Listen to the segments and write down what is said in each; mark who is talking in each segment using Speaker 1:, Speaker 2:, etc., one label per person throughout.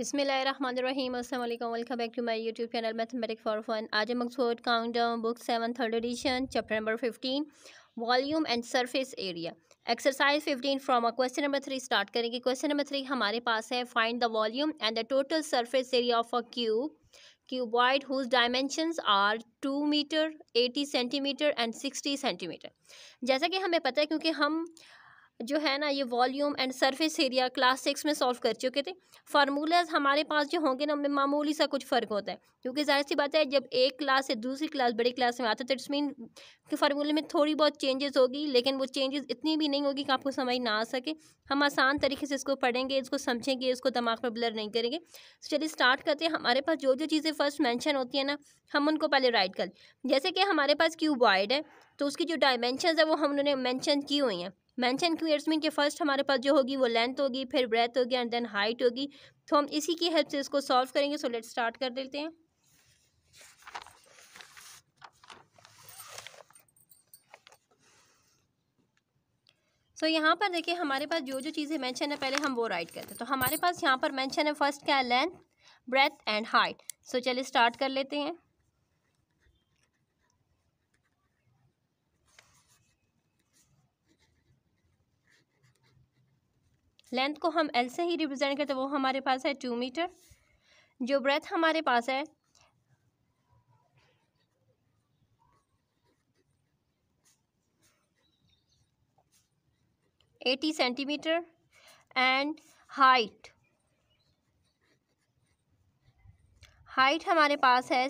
Speaker 1: अस्सलाम वालेकुम welcome back to my YouTube channel mathematics for fun आज हम Oxford countdown book seven third edition chapter number fifteen volume and surface area exercise fifteen from a question number three start करेंगे question number three हमारे पास है find the volume and the total surface area of a cube cuboid whose dimensions are two metre eighty centimetre and sixty centimetre जैसा कि हमें पता है क्योंकि हम जो है ना ये volume and surface area class six में सॉल्व कर चुके थे फार्मूलाज हमारे पास जो होंगे ना उनमें मामूली सा कुछ फ़र्क होता है क्योंकि ज़ाहिर सी बात है जब एक क्लास से दूसरी क्लास बड़ी क्लास में आता है तो इट्स मीन कि फार्मूले में थोड़ी बहुत चेंजेस होगी लेकिन वो चेंजेस इतनी भी नहीं होगी कि आपको समझ ना आ सके हम आसान तरीके से इसको पढ़ेंगे इसको समझेंगे इसको दिमाग में ब्लर नहीं करेंगे तो चलिए स्टार्ट करते हैं हमारे पास जो जो चीज़ें फर्स्ट मैंशन होती हैं ना हम उनको पहले राइट कर जैसे कि हमारे पास क्यूब वाइड है तो उसकी जो डायमेंशन है वो हम उन्होंने मैंशन की हुई हैं मैंशन क्यू इयर्स मीन के फर्स्ट हमारे पास जो होगी वो लेंथ होगी फिर ब्रेथ होगी एंड देन हाइट होगी तो हम इसी की हेल्प से इसको सॉल्व करेंगे सो लेट स्टार्ट कर देते हैं तो यहाँ पर देखिए हमारे पास जो जो चीज़ें मेंशन है पहले हम वो राइट करते हैं तो हमारे पास यहाँ पर मेंशन है फर्स्ट क्या है length breadth and height so चलिए स्टार्ट कर लेते हैं लेंथ को हम एल से ही रिप्रेजेंट करते वो हमारे पास है टू मीटर जो ब्रेथ हमारे पास है eighty centimetre and height height हमारे पास है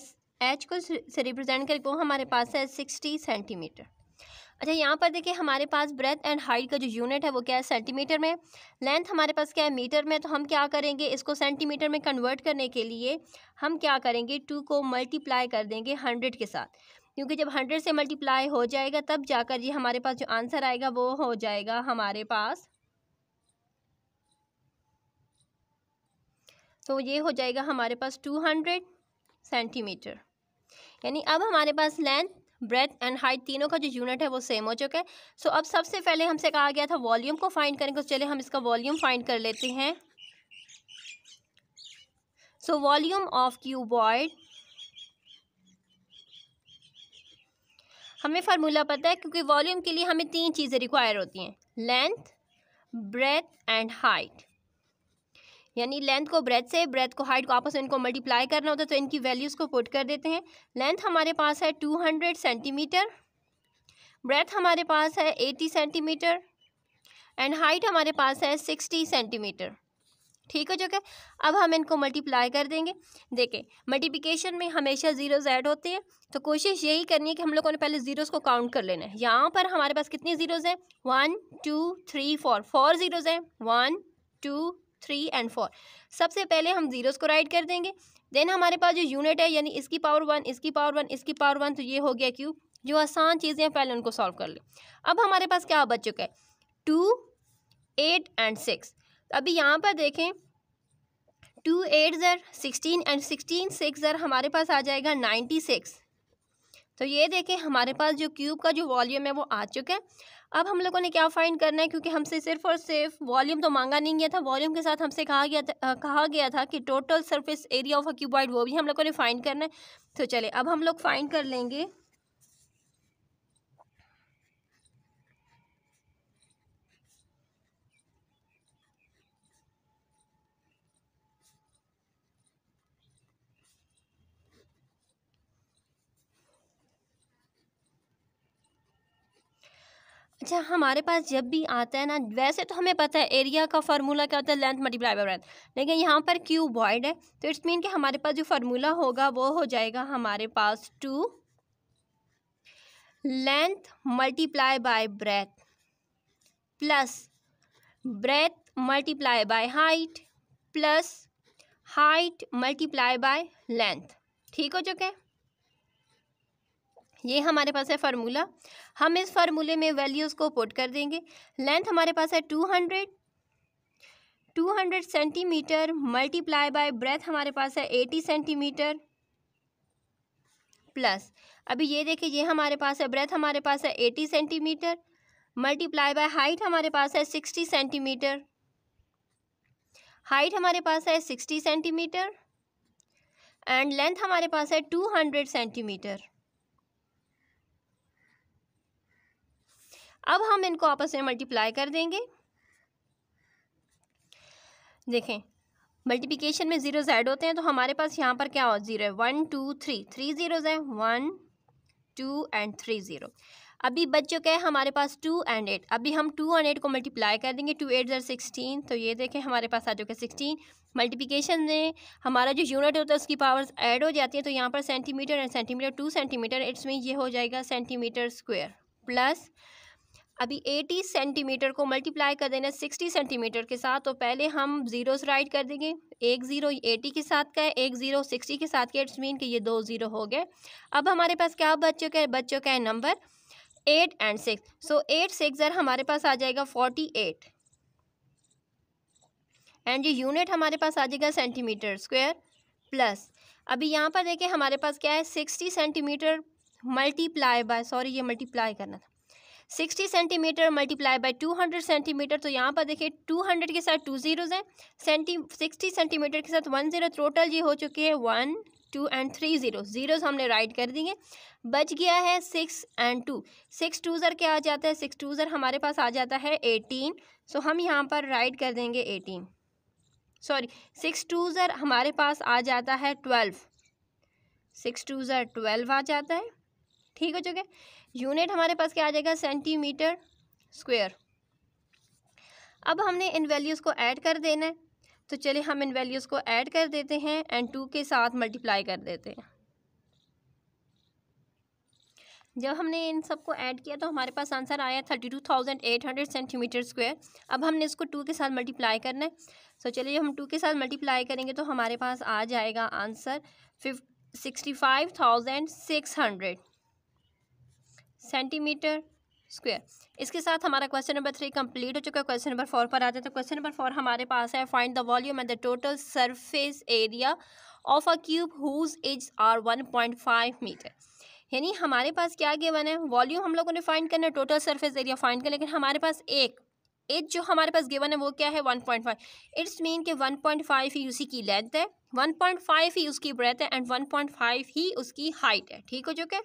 Speaker 1: एच को से रिप्रेजेंट करके वो हमारे पास है सिक्सटी सेंटीमीटर अच्छा यहाँ पर देखिए हमारे पास ब्रेथ एंड हाइट का जो यूनिट है वो क्या है सेंटीमीटर में लेंथ हमारे पास क्या है मीटर में तो हम क्या करेंगे इसको सेंटीमीटर में कन्वर्ट करने के लिए हम क्या करेंगे टू को मल्टीप्लाई कर देंगे हंड्रेड के साथ क्योंकि जब हंड्रेड से मल्टीप्लाई हो जाएगा तब जाकर ये हमारे पास जो आंसर आएगा वो हो जाएगा हमारे पास तो ये हो जाएगा हमारे पास टू हंड्रेड सेंटीमीटर यानी अब हमारे पास लेंथ ब्रेथ एंड हाइट तीनों का जो यूनिट है वो सेम हो चुका है सो अब सबसे पहले हमसे कहा गया था वॉल्यूम को फाइंड करेंगे तो चले हम इसका वॉल्यूम फाइंड कर लेते हैं सो वॉल्यूम ऑफ क्यूबॉइड हमें फार्मूला पता है क्योंकि वॉल्यूम के लिए हमें तीन चीज़ें रिक्वायर होती हैं लेंथ ब्रेथ एंड हाइट यानी लेंथ को ब्रेथ से ब्रेथ को हाइट को आपस में इनको मल्टीप्लाई करना होता है तो इनकी वैल्यूज़ को पुट कर देते हैं लेंथ हमारे पास है टू हंड्रेड सेंटीमीटर ब्रेथ हमारे पास है एटी सेंटीमीटर एंड हाइट हमारे पास है सिक्सटी सेंटीमीटर ठीक हो चुका है अब हम इनको मल्टीप्लाई कर देंगे देखें मल्टीप्लिकेशन में हमेशा जीरो ऐड होते हैं तो कोशिश यही करनी है कि हम लोगों ने पहले जीरोस को काउंट कर लेना है यहाँ पर हमारे पास कितने जीरोज़ हैं one two three four four zeros हैं one two three and four सबसे पहले हम जीरोज़ को राइट कर देंगे देन हमारे पास जो यूनिट है यानी इसकी पावर वन इसकी पावर वन इसकी पावर वन तो ये हो गया क्यूब जो आसान चीज़ें हैं पहले उनको सॉल्व कर लें अब हमारे पास क्या बच चुका है टू एट एंड सिक्स अभी यहाँ पर देखें two eight za sixteen and sixteen six za हमारे पास आ जाएगा नाइन्टी सिक्स तो ये देखें हमारे पास जो क्यूब का जो वॉल्यूम है वो आ चुका है अब हम लोगों ने क्या फाइंड करना है क्योंकि हमसे सिर्फ और सिर्फ वॉल्यूम तो मांगा नहीं गया था वॉल्यूम के साथ हमसे कहा गया था कहा गया था कि total surface area of a cuboid वो भी हम लोगों ने फाइंड करना है तो चले अब हम लोग फाइंड कर लेंगे अच्छा हमारे पास जब भी आता है ना वैसे तो हमें पता है एरिया का फार्मूला क्या होता है लेंथ मल्टीप्लाई बाय ब्रेथ लेकिन यहाँ पर क्यू वॉइड है तो इट्स मीन कि हमारे पास जो फार्मूला होगा वो हो जाएगा हमारे पास two length multiply by breadth plus breadth multiply by height plus height multiply by length ठीक हो चुके हैं ये हमारे पास है फार्मूला हम इस फार्मूले में वैल्यूज़ को पुट कर देंगे लेंथ हमारे पास है two hundred two hundred centimetre multiply by breadth हमारे पास है एटी सेंटीमीटर प्लस अभी ये देखिए ये हमारे पास है ब्रेथ हमारे पास है eighty centimetre multiply by height हमारे पास है सिक्सटी सेंटीमीटर हाइट हमारे पास है सिक्सटी सेंटीमीटर एंड लेंथ हमारे पास है टू हंड्रेड सेंटीमीटर अब हम इनको आपस में मल्टीप्लाई कर देंगे देखें मल्टीप्लिकेशन में ज़ीरो जैड होते हैं तो हमारे पास यहाँ पर क्या हो ज़ीरो है one two three three zeros हैं one two and three zero अभी बच चुका है हमारे पास टू एंड एट अभी हम टू एंड एट को मल्टीप्लाई कर देंगे टू एट ज़र सिक्सटीन तो ये देखें हमारे पास आ चुके सिक्सटीन मल्टीप्लिकेशन में हमारा जो यूनिट होता है उसकी पावर्स ऐड हो जाती है तो यहाँ पर centimetre and centimetre two centimetre its में ये हो जाएगा सेंटीमीटर स्क्वेयर प्लस अभी 80 सेंटीमीटर को मल्टीप्लाई कर देना 60 सेंटीमीटर के साथ तो पहले हम जीरो राइट कर देंगे एक ज़ीरो एटी के साथ का है एक ज़ीरो सिक्सटी के साथ का इट्स मीन कि ये दो ज़ीरो हो गए अब हमारे पास क्या बच्चों का बच्चों का है number eight and six so eight six za हमारे पास आ जाएगा फोर्टी एट एंड ये यूनिट हमारे पास आ जाएगा सेंटीमीटर स्क्वेयर प्लस अभी यहाँ पर देखें हमारे पास क्या है sixty centimetre multiply by sorry ये मल्टीप्लाई करना था sixty centimetre multiply by two hundred centimetre तो यहाँ पर देखिए टू हंड्रेड के साथ टू जीरोज़ हैं सेंटी सिक्सटी सेंटीमीटर के साथ वन ज़ीरो टोटल ये हो चुके हैं one two and three zero zeros हमने राइट कर दिए बच गया है six and two six two za क्या आ जाता है सिक्स टूज़र हमारे पास आ जाता है एटीन सो हम यहाँ पर राइट कर देंगे एटीन सॉरी सिक्स टूज़र हमारे पास आ जाता है ट्वेल्व सिक्स टूज़र ट्वेल्व आ जाता है ठीक हो चुके यूनिट हमारे पास क्या आ जाएगा सेंटीमीटर स्क्वेयर अब हमने इन वैल्यूज़ को ऐड कर देना है तो चलिए हम इन वैल्यूज़ को ऐड कर देते हैं एंड टू के साथ मल्टीप्लाई कर देते हैं जब हमने इन सबको ऐड किया तो हमारे पास आंसर आया thirty two thousand eight hundred centimetre square अब हमने इसको टू के साथ मल्टीप्लाई करना है सो चलिए जब हम टू के साथ मल्टीप्लाई करेंगे तो हमारे पास आ जाएगा answer fif sixty five thousand six hundred centimetre square इसके साथ हमारा क्वेश्चन नंबर थ्री कंप्लीट हो चुका है क्वेश्चन नंबर फोर पर आते हैं तो क्वेश्चन नंबर फोर हमारे पास है find the volume and the total surface area of a cube whose is are one point five metre यानी हमारे पास क्या गया है वॉल्यूम हम लोगों ने फाइंड करना है टोटल सर्फेस एरिया फाइंड करना लेकिन हमारे पास एक एज जो हमारे पास गिवन है वो क्या है 1.5 पॉइंट फाइव इट्स मीन के वन पॉइंट फाइव ही उसी की लेंथ है वन पॉइंट फाइव ही उसकी ब्रेथ है एंड वन पॉइंट फाइव ही उसकी हाइट है ठीक हो चुके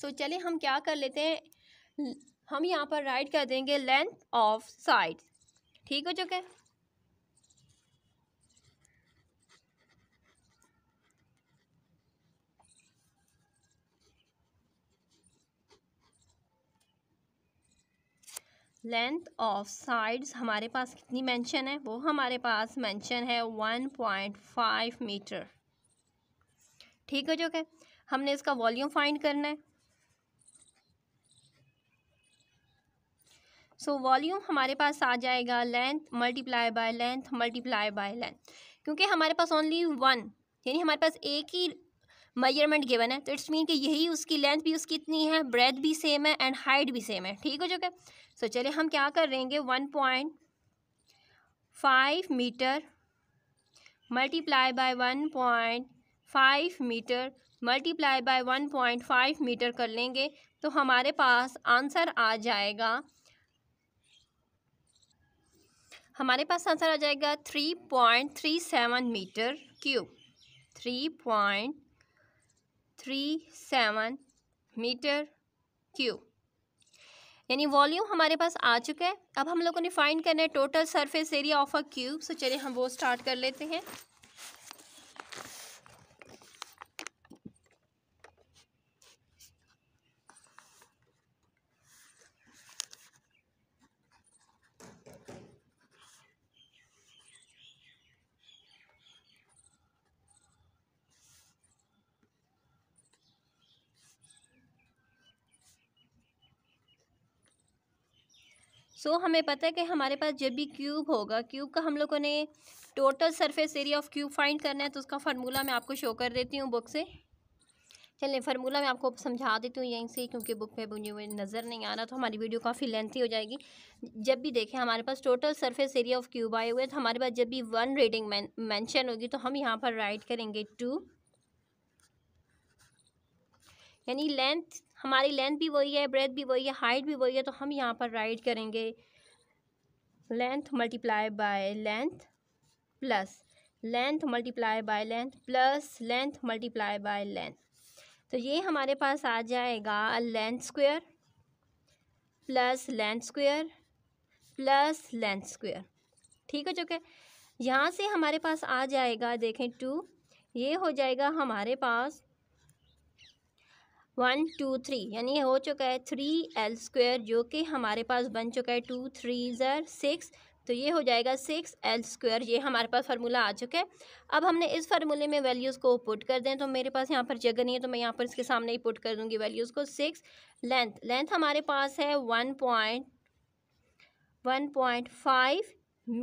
Speaker 1: सो so, हम क्या कर लेते हैं हम यहाँ पर राइट कर देंगे लेंथ ऑफ साइड ठीक हो चुके लेंथ ऑफ साइड्स हमारे पास कितनी मेंशन है वो हमारे पास मेंशन है वन पॉइंट फाइव मीटर ठीक है जो है हमने इसका वॉल्यूम फाइंड करना है सो so, वॉल्यूम हमारे पास आ जाएगा length multiply by length multiply by length क्योंकि हमारे पास ओनली वन यानी हमारे पास एक ही मेजरमेंट गिवन है तो इट्स मीन कि यही उसकी लेंथ भी उसकी इतनी है ब्रेथ भी सेम है एंड हाइट भी सेम है ठीक हो चुका है सो चलिए हम क्या कर रहेंगे one point five metre multiply by one point five metre multiply by one point five metre कर लेंगे तो हमारे पास आंसर आ जाएगा हमारे पास आंसर आ जाएगा three point three seven metre cube three point three seven metre cube यानी वॉल्यूम हमारे पास आ चुका है अब हम लोगों ने फाइंड करना है total surface area of a cube so चलिए हम वो स्टार्ट कर लेते हैं सो so, हमें पता है कि हमारे पास जब भी क्यूब होगा क्यूब का हम लोगों ने total surface area of cube find करना है तो उसका फार्मूला मैं आपको शो कर देती हूँ बुक से चलिए फार्मूला मैं आपको समझा देती हूँ यहीं से क्योंकि बुक में मुझे नज़र नहीं आ रहा तो हमारी वीडियो काफ़ी लेंथी हो जाएगी जब भी देखें हमारे पास total surface area of cube आए हुए तो हमारे पास जब भी वन रीडिंग मैंशन होगी तो हम यहाँ पर राइट करेंगे टू यानी लेंथ हमारी लेंथ भी वही है ब्रेथ भी वही है हाइट भी वही है तो हम यहाँ पर राइट करेंगे length multiply by length plus length multiply by length plus length multiply by length तो ये हमारे पास आ जाएगा length square plus length square plus length square ठीक हो चुके यहाँ से हमारे पास आ जाएगा देखें टू ये हो जाएगा हमारे पास वन टू थ्री यानी हो चुका है थ्री एल स्क्वेयर जो कि हमारे पास बन चुका है टू थ्री ज़र सिक्स तो ये हो जाएगा सिक्स एल स्क्वेयर ये हमारे पास फार्मूला आ चुका है अब हमने इस फार्मूले में वैल्यूज़ को पुट कर दें तो मेरे पास यहाँ पर जगह नहीं है तो मैं यहाँ पर इसके सामने ही पुट कर दूँगी वैल्यूज़ को सिक्स लेंथ लेंथ हमारे पास है one point one point five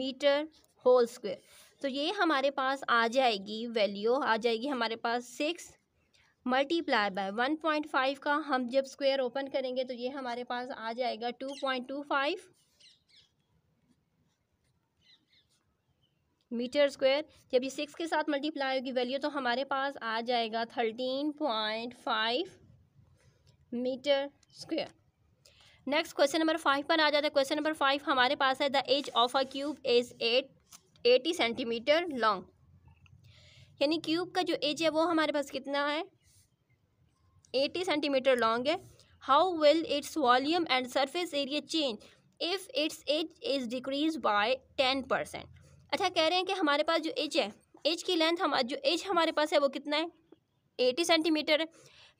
Speaker 1: metre whole square तो ये हमारे पास आ जाएगी वैल्यू आ जाएगी हमारे पास six multiply by one point five का हम जब स्क्वायर ओपन करेंगे तो ये हमारे पास आ जाएगा two point two five metre square जब ये सिक्स के साथ मल्टीप्लाई होगी वैल्यू तो हमारे पास आ जाएगा thirteen point five metre square next question number five पर आ जाता है क्वेश्चन नंबर फाइव हमारे पास है the edge of a cube is eight eighty centimetre long यानी क्यूब का जो एज है वो हमारे पास कितना है एटी सेंटीमीटर लॉन्ग है how will its volume and surface area change if its edge is decrease by ten percent अच्छा कह रहे हैं कि हमारे पास जो एज है एज की लेंथ हम जो एज हमारे पास है वो कितना है एटी सेंटीमीटर है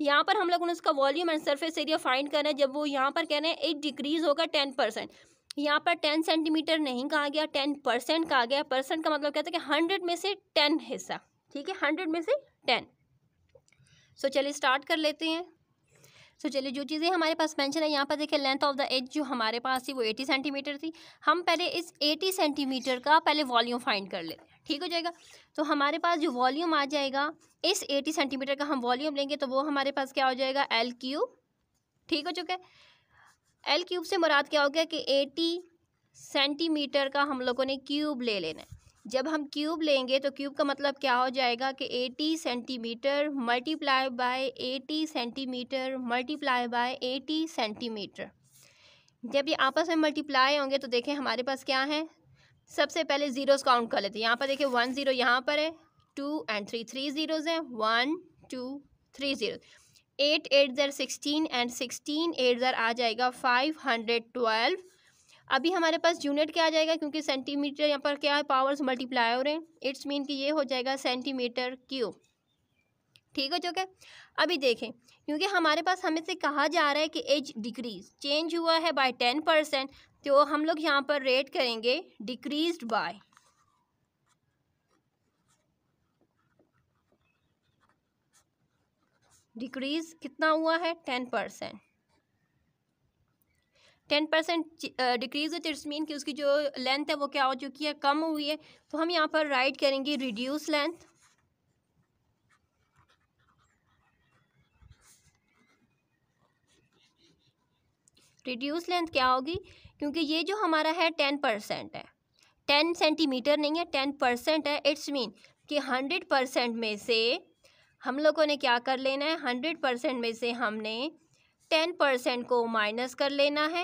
Speaker 1: यहाँ पर हम लोगों ने उसका volume and surface area find करना है जब वो यहाँ पर कह रहे हैं एज डिक्रीज़ होगा टेन परसेंट यहाँ पर टेन सेंटीमीटर नहीं कहा गया टेन परसेंट कहा गया परसेंट का मतलब कहता है कि हंड्रेड में से टेन हिस्सा ठीक है हंड्रेड में से टेन सो चलिए स्टार्ट कर लेते हैं सो चलिए जो चीज़ें हमारे पास मेंशन है यहाँ पर देखिए लेंथ ऑफ द एज जो हमारे पास थी वो 80 सेंटीमीटर थी हम पहले इस 80 सेंटीमीटर का पहले वॉल्यूम फाइंड कर लेते हैं ठीक हो जाएगा तो हमारे पास जो वॉल्यूम आ जाएगा इस 80 सेंटीमीटर का हम वॉल्यूम लेंगे तो वो हमारे पास क्या हो जाएगा एल क्यूब ठीक हो चुका है एल क्यूब से मुराद क्या हो गया कि एटी सेंटीमीटर का हम लोगों ने क्यूब ले लेना है जब हम क्यूब लेंगे तो क्यूब का मतलब क्या हो जाएगा कि 80 centimetre multiply by 80 centimetre multiply by 80 centimetre जब ये आपस में मल्टीप्लाई होंगे तो देखें हमारे पास क्या है सबसे पहले ज़ीरोज़ काउंट कर लेते हैं यहाँ पर देखें वन ज़ीरो यहाँ पर है two and three three zeros हैं one two three zero eight eight za sixteen and sixteen eight za आ जाएगा फाइव हंड्रेड ट्वेल्व अभी हमारे पास यूनिट क्या आ जाएगा क्योंकि सेंटीमीटर यहाँ पर क्या है पावर्स मल्टीप्लाई हो रहे हैं इट्स मीन कि ये हो जाएगा सेंटीमीटर क्यूब ठीक हो चुका अभी देखें क्योंकि हमारे पास हमें से कहा जा रहा है कि एज डिक्रीज चेंज हुआ है बाय टेन परसेंट तो हम लोग यहाँ पर रेट करेंगे डिक्रीज बाय डिक्रीज कितना हुआ है ten percent ten percent decrease है तो इट्स मीन कि उसकी जो लेंथ है वो क्या हो चुकी है कम हुई है तो हम यहाँ पर राइट करेंगे रिड्यूस लेंथ रिड्यूस लेंथ क्या होगी क्योंकि ये जो हमारा है टेन परसेंट है टेन सेंटीमीटर नहीं है टेन परसेंट है इट्स मीन कि हंड्रेड परसेंट में से हम लोगों ने क्या कर लेना है हंड्रेड परसेंट में से हमने टेन परसेंट को माइनस कर लेना है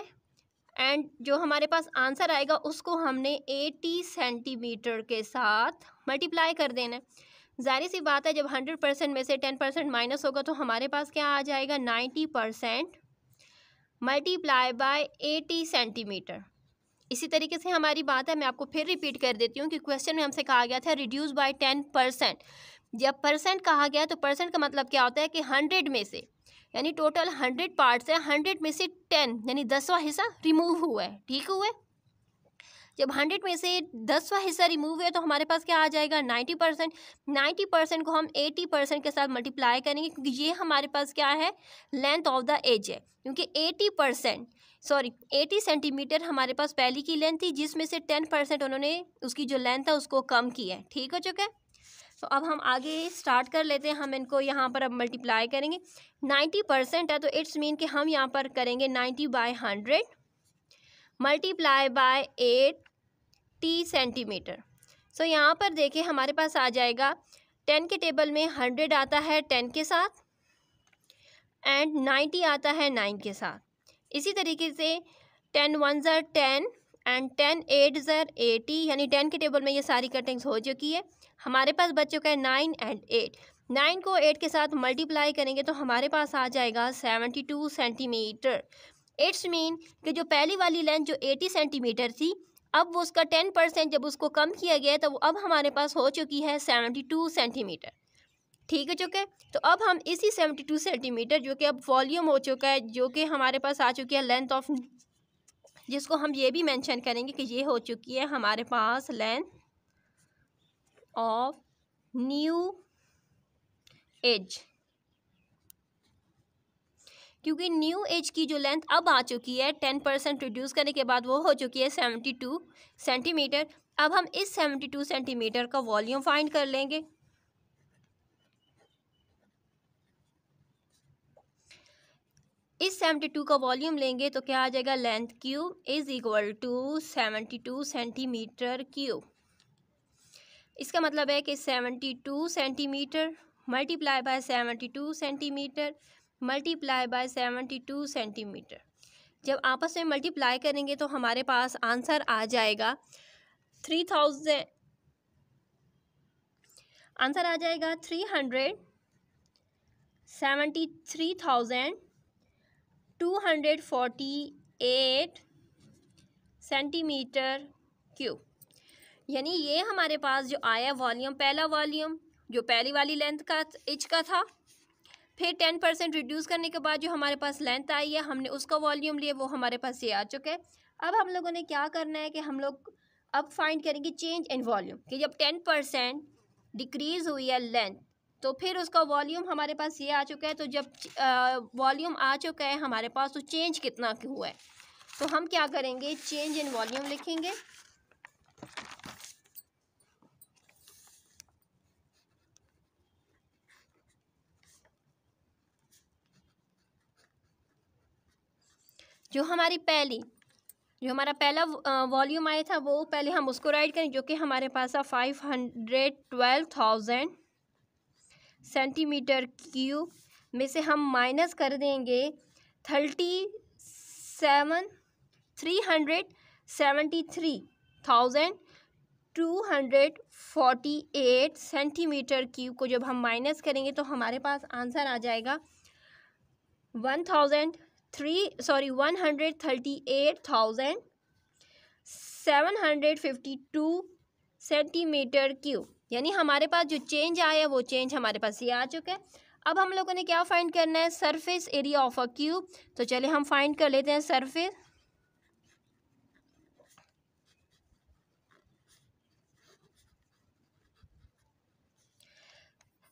Speaker 1: एंड जो हमारे पास आंसर आएगा उसको हमने एटी सेंटीमीटर के साथ मल्टीप्लाई कर देना है जाहिर सी बात है जब हंड्रेड परसेंट में से टेन परसेंट माइनस होगा तो हमारे पास क्या आ जाएगा ninety percent multiply by eighty centimetre इसी तरीके से हमारी बात है मैं आपको फिर रिपीट कर देती हूँ कि क्वेश्चन में हमसे कहा गया था रिड्यूस बाय टेन परसेंट जब परसेंट कहा गया तो परसेंट का मतलब क्या होता है कि हंड्रेड में से यानी टोटल हंड्रेड पार्ट्स है हंड्रेड में से टेन यानी दसवा हिस्सा रिमूव हुआ है ठीक हुआ है जब हंड्रेड में से दसवा हिस्सा रिमूव है तो हमारे पास क्या आ जाएगा नाइन्टी परसेंट नाइन्टी परसेंट को हम एटी परसेंट के साथ मल्टीप्लाई करेंगे क्योंकि ये हमारे पास क्या है लेंथ ऑफ द एज है क्योंकि eighty percent sorry eighty centimetre हमारे पास पहली की लेंथ थी जिसमें से टेन परसेंट उन्होंने उसकी जो लेंथ है उसको कम की है ठीक हो चुका है सो तो अब हम आगे स्टार्ट कर लेते हैं हम इनको यहाँ पर अब मल्टीप्लाई करेंगे नाइन्टी परसेंट है तो इट्स मीन कि हम यहाँ पर करेंगे ninety by hundred multiply by eighty centimetre so यहाँ पर देखें हमारे पास आ जाएगा टेन के टेबल में हंड्रेड आता है टेन के साथ एंड नाइन्टी आता है नाइन के साथ इसी तरीके से ten one za ten and ten eight za eighty यानी टेन के टेबल में ये सारी कटिंग्स हो चुकी है हमारे पास बच चुका है नाइन एंड एट नाइन को एट के साथ मल्टीप्लाई करेंगे तो हमारे पास आ जाएगा seventy two centimetre its mean कि जो पहली वाली लेंथ जो एटी सेंटीमीटर थी अब वो उसका टेन परसेंट जब उसको कम किया गया तो वो अब हमारे पास हो चुकी है सेवेंटी टू सेंटीमीटर ठीक है चुके तो अब हम इसी सेवेंटी टू सेंटीमीटर जो कि अब वॉल्यूम हो चुका है जो कि हमारे पास आ चुकी है लेंथ ऑफ जिसको हम ये भी मैंशन करेंगे कि ये हो चुकी है हमारे पास लेंथ of new age क्योंकि न्यू एज की जो लेंथ अब आ चुकी है टेन परसेंट रिड्यूस करने के बाद वो हो चुकी है सेवेंटी टू सेंटीमीटर अब हम इस सेवेंटी टू सेंटीमीटर का वॉल्यूम फाइंड कर लेंगे इस सेवेंटी टू का वॉल्यूम लेंगे तो क्या आ जाएगा length cube is equal to seventy two centimetre cube इसका मतलब है कि seventy two centimetre multiply by seventy two centimetre multiply by seventy two centimetre जब आपस में मल्टीप्लाई करेंगे तो हमारे पास आंसर आ जाएगा थ्री थाउजेंड आंसर आ जाएगा three hundred seventy three thousand two hundred forty eight centimetre cube यानी ये हमारे पास जो आया वॉल्यूम पहला वॉल्यूम जो पहली वाली लेंथ का इच का था फिर टेन परसेंट रिड्यूस करने के बाद जो हमारे पास लेंथ आई है हमने उसका वॉल्यूम लिया वो हमारे पास ये आ चुका है अब हम लोगों ने क्या करना है कि हम लोग अब फाइंड करेंगे चेंज इन वॉल्यूम कि जब टेन परसेंट डिक्रीज़ हुई है लेंथ तो फिर उसका वॉल्यूम हमारे पास ये आ चुका है तो जब वॉल्यूम आ चुका है हमारे पास तो चेंज कितना हुआ है तो हम क्या करेंगे चेंज इन वॉल्यूम लिखेंगे जो हमारी पहली जो हमारा पहला वॉल्यूम आया था वो पहले हम उसको राइट करें जो कि हमारे पास था five hundred twelve thousand centimetre cube में से हम माइनस कर देंगे thirty seven three hundred seventy three thousand two hundred forty eight centimetre cube को जब हम माइनस करेंगे तो हमारे पास आंसर आ जाएगा one thousand three sorry one hundred thirty eight thousand seven hundred fifty two centimetre cube यानी हमारे पास जो चेंज आया है वो चेंज हमारे पास ये आ चुका है अब हम लोगों ने क्या फाइंड करना है surface area of a cube तो चले हम फाइंड कर लेते हैं सरफेस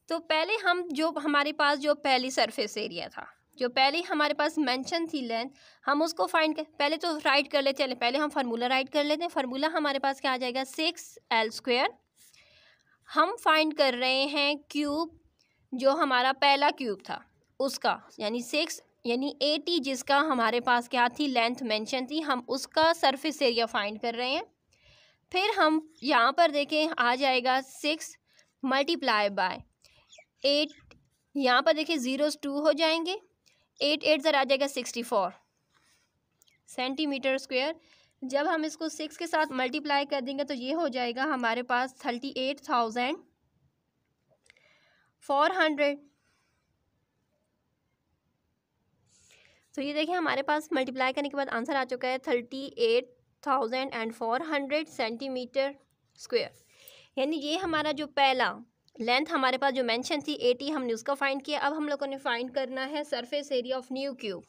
Speaker 1: तो पहले हम जो हमारे पास जो पहली सरफेस एरिया था जो पहले हमारे पास मेंशन थी लेंथ हम उसको फाइंड कर पहले तो राइट कर लेते हैं पहले हम फार्मूला राइट कर लेते हैं फार्मूला हमारे पास क्या आ जाएगा सिक्स एल स्क्वेयर हम फाइंड कर रहे हैं क्यूब जो हमारा पहला क्यूब था उसका यानी सिक्स यानी एटी जिसका हमारे पास क्या थी लेंथ मेंशन थी हम उसका सरफेस एरिया फाइंड कर रहे हैं फिर हम यहाँ पर देखें आ जाएगा सिक्स मल्टीप्लाई बाय एट यहाँ पर देखें ज़ीरोज़ टू हो जाएंगे एट एट ज़रा आ जाएगा सिक्सटी फोर सेंटीमीटर स्क्वेयर जब हम इसको सिक्स के साथ मल्टीप्लाई कर देंगे तो ये हो जाएगा हमारे पास thirty eight thousand four hundred तो ये देखिए हमारे पास मल्टीप्लाई करने के बाद आंसर आ चुका है thirty eight thousand and four hundred centimetre square यानी ये हमारा जो पहला लेंथ हमारे पास जो मेंशन थी एटी हमने उसका फाइंड किया अब हम लोगों ने फाइंड करना है surface area of new cube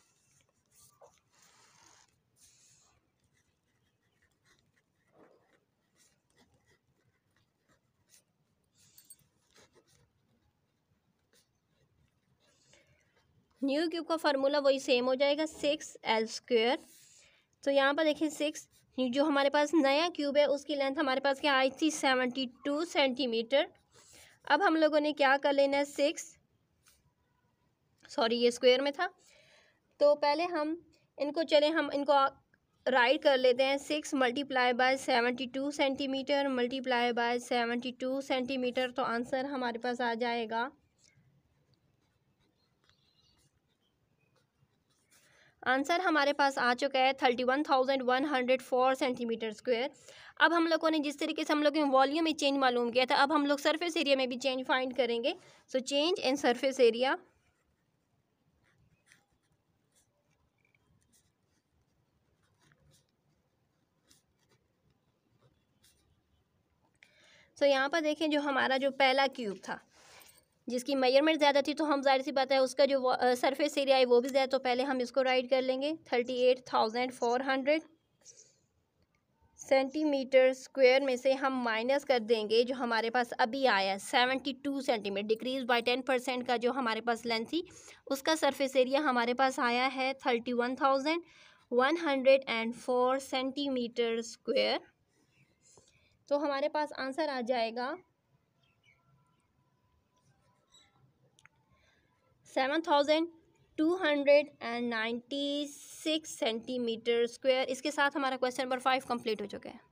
Speaker 1: new cube का फार्मूला वही सेम हो जाएगा सिक्स एल स्क्वेयर तो यहाँ पर देखें सिक्स जो हमारे पास नया क्यूब है उसकी लेंथ हमारे पास क्या आई थी सेवेंटी टू सेंटीमीटर अब हम लोगों ने क्या कर लेना है सिक्स सॉरी ये स्क्वायर में था तो पहले हम इनको चले हम इनको राइट कर लेते हैं six multiply by seventy two centimetre multiply by seventy two centimetre तो आंसर हमारे पास आ जाएगा आंसर हमारे पास आ चुका है thirty one thousand one hundred four centimetre square अब हम लोगों ने जिस तरीके से हम लोगों ने वॉल्यूम में चेंज मालूम किया था अब हम लोग सरफेस एरिया में भी चेंज फाइंड करेंगे so change in surface area so so, यहाँ पर देखें जो हमारा जो पहला क्यूब था जिसकी मेजरमेंट ज़्यादा थी तो हम जाहिर सी बात है उसका जो सरफेस एरिया है वो भी ज़्यादा तो पहले हम इसको राइट कर लेंगे thirty eight thousand four hundred centimetre square में से हम माइनस कर देंगे जो हमारे पास अभी आया है seventy two centimetre decrease by ten percent का जो हमारे पास लेंथ थी उसका सरफेस एरिया हमारे पास आया है thirty one thousand one hundred and four centimetre square तो हमारे पास आंसर आ जाएगा seven thousand two hundred and ninety six centimetre square इसके साथ हमारा क्वेश्चन नंबर फाइव कंप्लीट हो चुका है